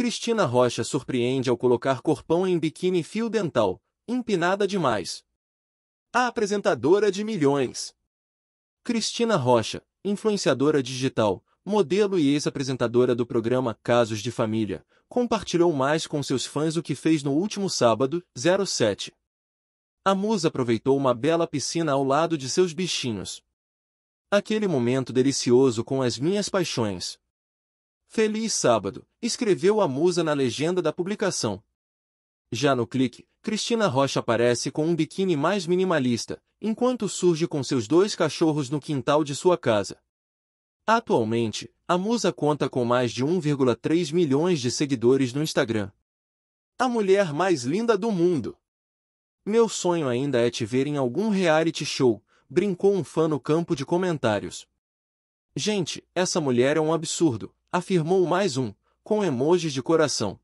Cristina Rocha surpreende ao colocar corpão em biquíni fio dental, empinada demais. A apresentadora de milhões. Cristina Rocha, influenciadora digital, modelo e ex-apresentadora do programa Casos de Família, compartilhou mais com seus fãs o que fez no último sábado, 07. A musa aproveitou uma bela piscina ao lado de seus bichinhos. Aquele momento delicioso com as minhas paixões, Feliz sábado, escreveu a musa na legenda da publicação. Já no clique, Cristina Rocha aparece com um biquíni mais minimalista, enquanto surge com seus dois cachorros no quintal de sua casa. Atualmente, a musa conta com mais de 1,3 milhões de seguidores no Instagram. A mulher mais linda do mundo. Meu sonho ainda é te ver em algum reality show, brincou um fã no campo de comentários. Gente, essa mulher é um absurdo, afirmou mais um, com emojis de coração.